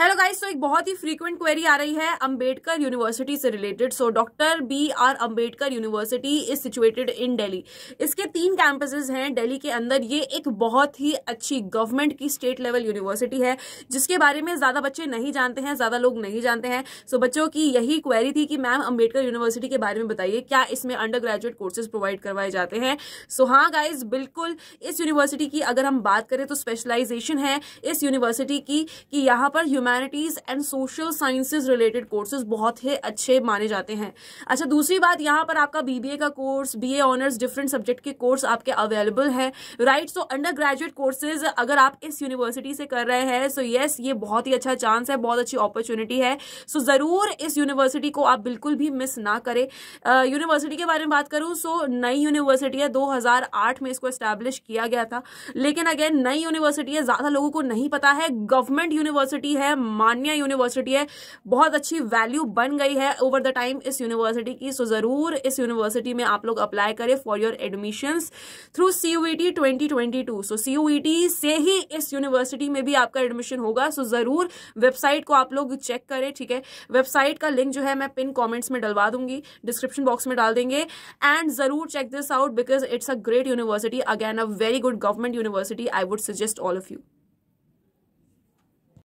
hello guys तो एक बहुत ही फ्रीक्वेंट क्वेरी आ रही है अंबेडकर यूनिवर्सिटी से related so doctor B R Ambedkar university is situated in Delhi इसके तीन कैंपसेस हैं दिल्ली के अंदर ये एक बहुत ही अच्छी गवर्नमेंट की स्टेट लेवल यूनिवर्सिटी है जिसके बारे में ज़्यादा बच्चे नहीं जानते हैं ज़्यादा लोग नहीं जानते हैं सो so, बच्चों की यही क्वेरी थी कि मैम अम्बेडकर यूनिवर्सिटी के बारे में बताइए क्या इसमें अंडर ग्रेजुएट कोर्सेज प्रोवाइड करवाए जाते हैं सो so, हाँ गाइज बिल्कुल इस यूनिवर्सिटी की अगर हम बात करें तो स्पेशलाइजेशन है इस यूनिवर्सिटी की कि यहाँ पर human humanities and social sciences related courses बहुत ही अच्छे माने जाते हैं अच्छा दूसरी बात यहाँ पर आपका बीबीए का course BA honours different subject के कोर्स आपके अवेलेबल हैं right so undergraduate courses अगर आप इस यूनिवर्सिटी से कर रहे हैं सो येस ये बहुत ही अच्छा चांस है बहुत अच्छी अपॉर्चुनिटी है सो so, ज़रूर इस यूनिवर्सिटी को आप बिल्कुल भी मिस ना करें यूनिवर्सिटी uh, के बारे में बात करूँ सो so, नई यूनिवर्सिटी है 2008 में इसको इस्टेब्लिश किया गया था लेकिन अगेन नई यूनिवर्सिटी है ज़्यादा लोगों को नहीं पता है गवर्नमेंट यूनिवर्सिटी है मान्या यूनिवर्सिटी है बहुत अच्छी वैल्यू बन गई है ओवर द टाइम इस यूनिवर्सिटी की सो जरूर इस यूनिवर्सिटी में आप लोग अप्लाई करें for your admission through CUET 2022 so CUET से ही इस यूनिवर्सिटी में भी आपका एडमिशन होगा सो जरूर वेबसाइट को आप लोग चेक करें ठीक है वेबसाइट का लिंक जो है मैं पिन कॉमेंट्स में डलवा दूंगी डिस्क्रिप्शन बॉक्स में डाल देंगे एंड जरूर check this out because it's a great university again a very good government university I would suggest all of you